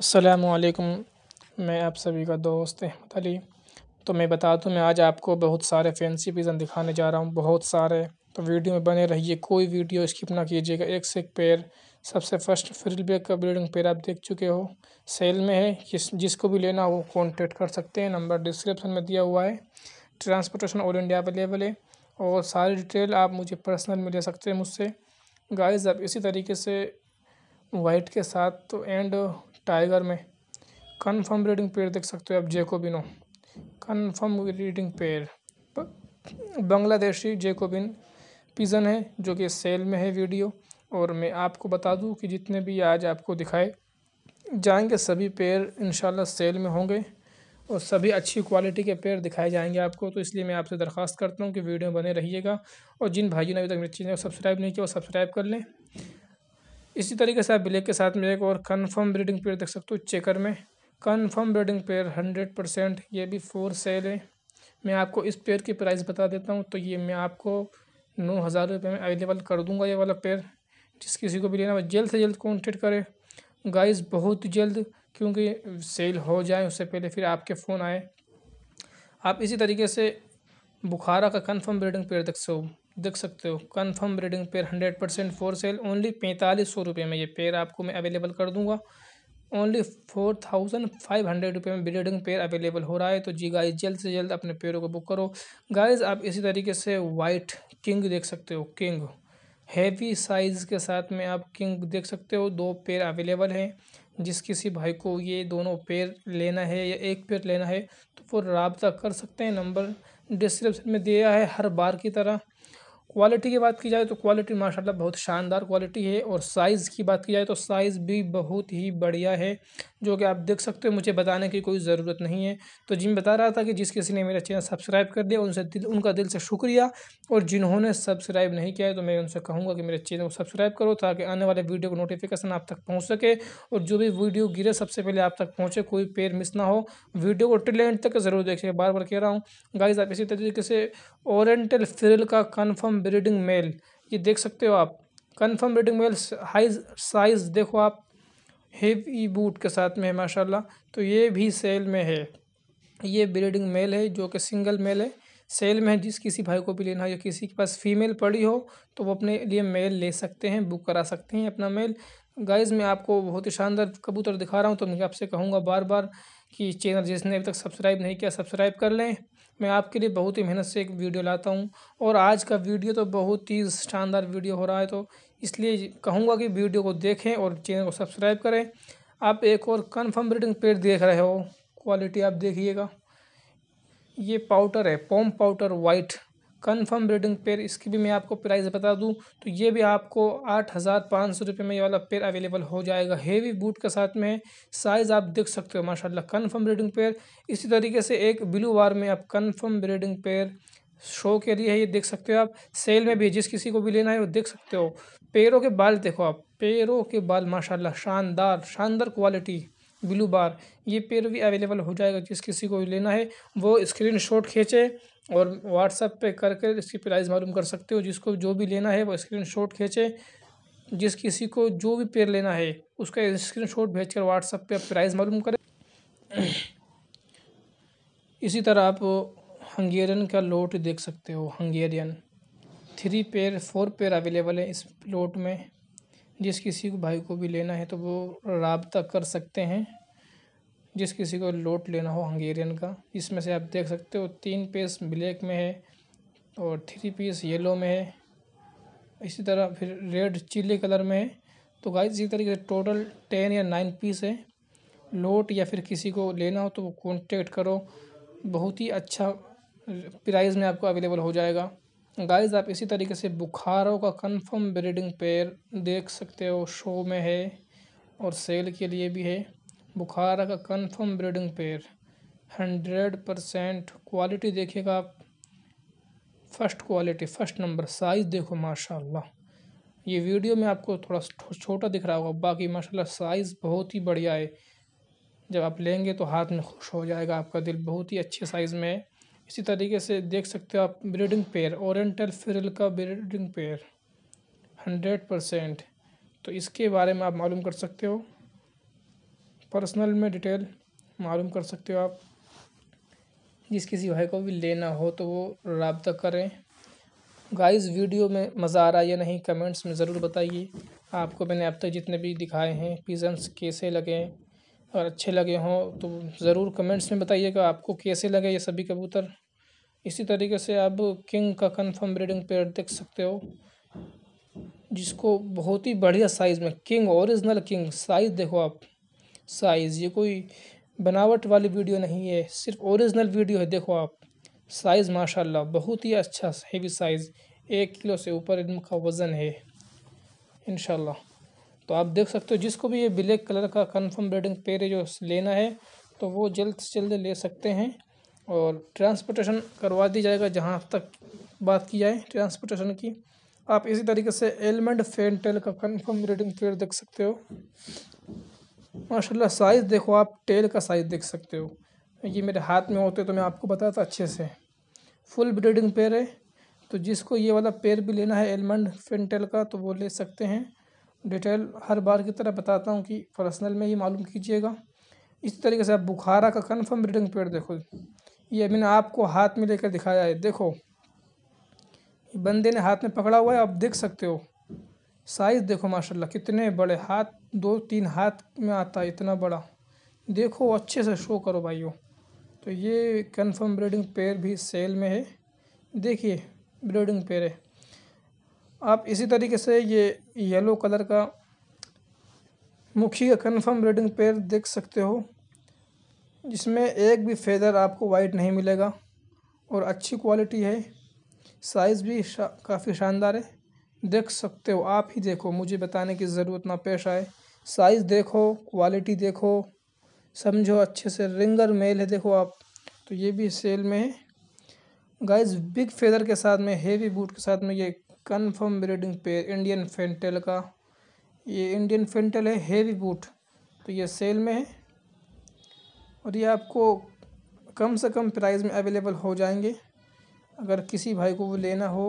असलकम मैं आप सभी का दोस्त अहमद अली तो मैं बता दूँ मैं आज आपको बहुत सारे फैंसी पिज़न दिखाने जा रहा हूँ बहुत सारे तो वीडियो में बने रहिए कोई वीडियो स्किप ना कीजिएगा एक से एक पेयर सबसे फर्स्ट फ्रिलबैक का ब्रीडिंग पेयर आप देख चुके हो सेल में है किस जिसको भी लेना वो कॉन्टेक्ट कर सकते हैं नंबर डिस्क्रिप्शन में दिया हुआ है ट्रांसपोर्टेशन ऑल इंडिया अवेलेबल है और सारी डिटेल आप मुझे पर्सनल में ले सकते हैं मुझसे गाइस आप इसी तरीके से वाइट के साथ तो एंड टाइगर में कन्फर्म रीडिंग पेयर देख सकते हो आप जेकोबिनो confirm breeding pair Bangladeshi jacobin pigeon है जो कि सेल में है वीडियो और मैं आपको बता दूं कि जितने भी आज आपको दिखाए जाएंगे सभी पेयर इन सेल में होंगे और सभी अच्छी क्वालिटी के पेयर दिखाए जाएंगे आपको तो इसलिए मैं आपसे दरख्वास्त करता हूँ कि वीडियो बने रहिएगा और जिन भाइयों ने अभी तक मेरे चैनल को सब्सक्राइब नहीं किया वो सब्सक्राइब कर लें इसी तरीके से आप ब्लैक के साथ में एक और कन्फर्म ब्रीडिंग पेयर देख सकते हो चेकर में confirm breeding pair hundred percent ये भी फोर सेल है मैं आपको इस पेयर की प्राइस बता देता हूँ तो ये मैं आपको नौ हज़ार रुपये में अवेलेबल कर दूंगा ये वाला पेयर जिस किसी को भी लेना हो जल्द से जल्द कॉन्टेक्ट करें गाइस बहुत जल्द क्योंकि सेल हो जाए उससे पहले फिर आपके फ़ोन आए आप इसी तरीके से बुखारा का कन्फर्म ब्रीडिंग पेयर देख सो देख सकते हो confirm breeding pair hundred percent four sale only पैंतालीस सौ रुपये में ये पेयर आपको मैं अवेलेबल कर दूंगा only four thousand five hundred रुपये में ब्रीडिंग पेयर अवेलेबल हो रहा है तो जी गाइस जल्द से जल्द अपने पेयरों को बुक करो गाइस आप इसी तरीके से वाइट किंग देख सकते हो किंग हैवी साइज़ के साथ में आप किंग देख सकते हो दो पेयर अवेलेबल हैं जिस किसी भाई को ये दोनों पेयर लेना है या एक पेयर लेना है तो वो रबता कर सकते हैं नंबर डिस्क्रिप्शन में दिया है हर बार की तरह क्वालिटी की बात की जाए तो क्वालिटी माशाल्लाह बहुत शानदार क्वालिटी है और साइज़ की बात की जाए तो साइज़ भी बहुत ही बढ़िया है जो कि आप देख सकते हो मुझे बताने की कोई ज़रूरत नहीं है तो जिन बता रहा था कि जिस किसी ने मेरा चैनल सब्सक्राइब कर दिया उनसे दिल उनका दिल से शुक्रिया और जिन्होंने सब्सक्राइब नहीं किया है तो मैं उनसे कहूँगा कि मेरे चैनल को सब्सक्राइब करो ताकि आने वाले वीडियो को नोटिफिकेशन आप तक पहुँच सके और जो भी वीडियो गिरे सबसे पहले आप तक पहुँचे कोई पेड़ मिस ना हो वीडियो को टिल तक ज़रूर देखिए बार बार कह रहा हूँ गाइज आप इसी तरीके से ओरेंटल फ्रिल का कन्फर्म ब्रीडिंग मेल ये देख सकते हो आप confirm breeding male high size देखो आप हेवी बूट के साथ में है माशा तो ये भी सेल में है ये ब्रीडिंग मेल है जो कि सिंगल मेल है सेल में है जिस किसी भाई को भी लेना हो या किसी के पास फीमेल पड़ी हो तो वो अपने लिए मेल ले सकते हैं बुक करा सकते हैं अपना मेल गाइज मैं आपको बहुत ही शानदार कबूतर दिखा रहा हूँ तो मैं आपसे कहूँगा बार बार कि चैनल जिसने अभी तक सब्सक्राइब नहीं किया सब्सक्राइब कर लें मैं आपके लिए बहुत ही मेहनत से एक वीडियो लाता हूँ और आज का वीडियो तो बहुत ही शानदार वीडियो हो रहा है तो इसलिए कहूँगा कि वीडियो को देखें और चैनल को सब्सक्राइब करें आप एक और कन्फर्म रेटिंग पेड देख रहे हो क्वालिटी आप देखिएगा ये पाउडर है pom powder white confirm breeding pair इसकी भी मैं आपको प्राइस बता दूं तो ये भी आपको आठ हज़ार पाँच सौ रुपये में ये वाला पेयर अवेलेबल हो जाएगा हेवी बूट के साथ में साइज़ आप देख सकते हो माशाल्लाह कन्फर्म ब्रीडिंग पेयर इसी तरीके से एक ब्लू वार में आप कन्फर्म ब्रीडिंग पेयर शो के लिए है ये देख सकते हो आप सेल में भी जिस किसी को भी लेना है वो देख सकते हो पैरों के बाल देखो आप पैरों के बाल माशाल्लाह शानदार शानदार क्वालिटी ब्लू बार ये पेयर भी अवेलेबल हो जाएगा जिस किसी को लेना है वो स्क्रीन शॉट खींचे और व्हाट्सअप पे करके इसकी प्राइस मालूम कर सकते हो जिसको जो भी लेना है वो स्क्रीन शॉट खींचे जिस किसी को जो भी पेयर लेना है उसका स्क्रीन शॉट भेज कर व्हाट्सअप पर प्राइज़ मालूम करें इसी तरह आप हंगेरियन का लोट देख सकते हो Hungarian three pair four pair available है इस लोट में जिस किसी को भाई को भी लेना है तो वो रबता कर सकते हैं जिस किसी को लोट लेना हो हंगेरियन का इसमें से आप देख सकते हो तीन पीस ब्लैक में है और थ्री पीस येलो में है इसी तरह फिर रेड चिल्ली कलर में है तो गाय इसी तरीके से टोटल टेन या नाइन पीस है लोट या फिर किसी को लेना हो तो वो कॉन्टेक्ट करो बहुत ही अच्छा प्राइस में आपको अवेलेबल हो जाएगा गाइस आप इसी तरीके से बुखारों का कंफर्म ब्रीडिंग पेयर देख सकते हो शो में है और सेल के लिए भी है बुखार का confirm breeding pair hundred percent quality देखिएगा आप first quality first number size देखो माशाल्लाह ये वीडियो में आपको थोड़ा छोटा दिख रहा होगा बाकी माशाल्लाह साइज़ बहुत ही बढ़िया है जब आप लेंगे तो हाथ में खुश हो जाएगा आपका दिल बहुत ही अच्छे साइज़ में है इसी तरीके से देख सकते हो आप ब्रीडिंग पेयर ओरिएंटल फिरल का ब्रीडिंग पेयर हंड्रेड परसेंट तो इसके बारे में आप मालूम कर सकते हो पर्सनल में डिटेल मालूम कर सकते हो आप जिस किसी भाई को भी लेना हो तो वो रबता करें गाइस वीडियो में मज़ा आ रहा है या नहीं कमेंट्स में ज़रूर बताइए आपको मैंने अब तक जितने भी दिखाए हैं पिजन्स कैसे लगे और अच्छे लगे हों तो ज़रूर कमेंट्स में बताइएगा आपको कैसे लगे ये सभी कबूतर इसी तरीके से आप किंग का कन्फर्म ब्रीडिंग पेयर देख सकते हो जिसको बहुत ही बढ़िया साइज़ में किंग ओरिजिनल किंग साइज़ देखो आप साइज़ ये कोई बनावट वाली वीडियो नहीं है सिर्फ ओरिजिनल वीडियो है देखो आप साइज़ माशाल्लाह बहुत ही अच्छा हैवी साइज़ एक किलो से ऊपर इनका वज़न है इन तो आप देख सकते हो जिसको भी ये ब्लैक कलर का कन्फर्म ब्रीडिंग पेयर जो लेना है तो वो जल्द से जल्द ले सकते हैं और ट्रांसपोर्टेशन करवा दी जाएगा जहाँ तक बात की जाए ट्रांसपोर्टेशन की आप इसी तरीके से एलमेंट फेन टेल का कन्फर्म रेटिंग पेयर देख सकते हो माशाल्लाह साइज़ देखो आप टेल का साइज़ देख सकते हो ये मेरे हाथ में होते तो मैं आपको बताता अच्छे से फुल ब्रीडिंग पेयर है तो जिसको ये वाला पेयर भी लेना है एलमंड फेंटेल का तो वो ले सकते हैं डिटेल हर बार की तरह बताता हूँ कि पर्सनल में ही मालूम कीजिएगा इस तरीके से आप बुखारा का कन्फर्म ब्रीडिंग पेयर देखो ये मैंने आपको हाथ में लेकर दिखाया है देखो बंदे ने हाथ में पकड़ा हुआ है आप देख सकते हो साइज़ देखो माशाल्लाह कितने बड़े हाथ दो तीन हाथ में आता है इतना बड़ा देखो अच्छे से शो करो भाइयों तो ये कन्फर्म ब्रीडिंग पेयर भी सेल में है देखिए ब्रीडिंग पेयर है आप इसी तरीके से ये येलो कलर का मुखी का कन्फर्म ब्रीडिंग पेयर देख सकते हो जिसमें एक भी फेदर आपको वाइट नहीं मिलेगा और अच्छी क्वालिटी है साइज़ भी शा, काफ़ी शानदार है देख सकते हो आप ही देखो मुझे बताने की ज़रूरत ना पेश आए साइज़ देखो क्वालिटी देखो समझो अच्छे से रिंगर मेल है देखो आप तो ये भी सेल में है गाइस बिग फेदर के साथ में हेवी बूट के साथ में ये confirm breeding pair Indian fantail का ये इंडियन फेंटेल है हेवी बूट तो ये सेल में है और ये आपको कम से कम प्राइस में अवेलेबल हो जाएंगे अगर किसी भाई को वो लेना हो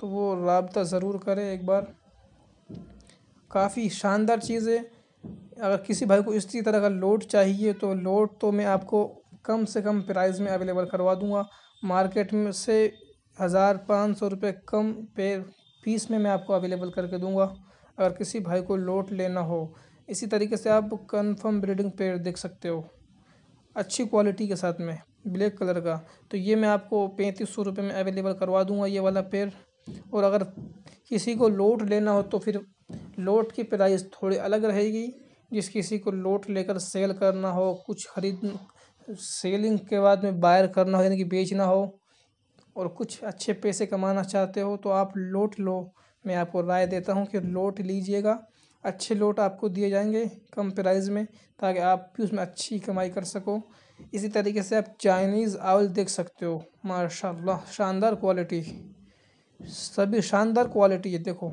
तो वो रबता ज़रूर करें एक बार काफ़ी शानदार चीज़ है अगर किसी भाई को इसी तरह का लोड चाहिए तो लोड तो मैं आपको कम से कम प्राइस में अवेलेबल करवा दूंगा मार्केट में से हज़ार पाँच सौ रुपये कम पे पीस में मैं आपको अवेलेबल करके दूंगा अगर किसी भाई को लोट लेना हो इसी तरीके से आप कंफर्म ब्रीडिंग पेड़ देख सकते हो अच्छी क्वालिटी के साथ में ब्लैक कलर का तो ये मैं आपको पैंतीस सौ रुपये में अवेलेबल करवा दूंगा ये वाला पेयर और अगर किसी को लोट लेना हो तो फिर लोट की प्राइस थोड़ी अलग रहेगी जिस किसी को लोट लेकर सेल करना हो कुछ खरीद सेलिंग के बाद में बायर करना हो यानी कि बेचना हो और कुछ अच्छे पैसे कमाना चाहते हो तो आप लोट लो मैं आपको राय देता हूँ कि लोट लीजिएगा अच्छे लोट आपको दिए जाएंगे कम प्राइस में ताकि आप भी उसमें अच्छी कमाई कर सको इसी तरीके से आप चाइनीज़ आयल देख सकते हो माशाल्लाह शानदार क्वालिटी सभी शानदार क्वालिटी है देखो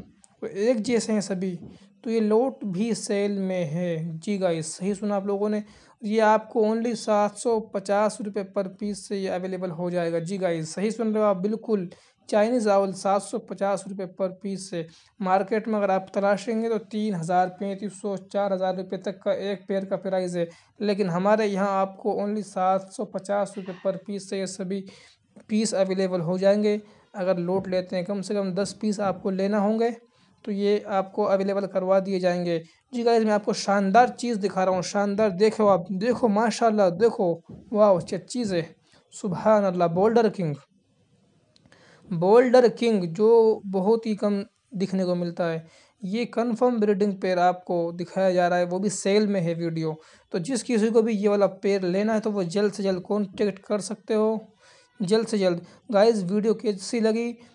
एक जैसे हैं सभी तो ये लोट भी सेल में है जी गाइस सही सुना आप लोगों ने ये आपको ओनली सात सौ पचास रुपये पर पीस से ये अवेलेबल हो जाएगा जी गाइस सही सुन रहे हो आप बिल्कुल चाइनीज़ चावल सात सौ पचास रुपये पर पीस से मार्केट में अगर आप तलाशेंगे तो तीन हज़ार पैंतीस सौ चार हज़ार रुपये तक का एक पेयर का प्राइस है लेकिन हमारे यहाँ आपको ओनली सात सौ पचास रुपये पर पीस से ये सभी पीस अवेलेबल हो जाएंगे अगर लोट लेते हैं कम से कम दस पीस आपको लेना होंगे तो ये आपको अवेलेबल करवा दिए जाएंगे जी गाइज मैं आपको शानदार चीज़ दिखा रहा हूँ शानदार देखो आप देखो माशाल्लाह देखो वाह अच्छी चीज़ है सुबह अल्लाह बोल्डर किंग बोल्डर किंग जो बहुत ही कम दिखने को मिलता है ये कंफर्म ब्रीडिंग पेयर आपको दिखाया जा रहा है वो भी सेल में है वीडियो तो जिस किसी को भी ये वाला पेयर लेना है तो वो जल्द से जल्द कॉन्टेक्ट कर सकते हो जल्द से जल्द गाइस वीडियो कैसी लगी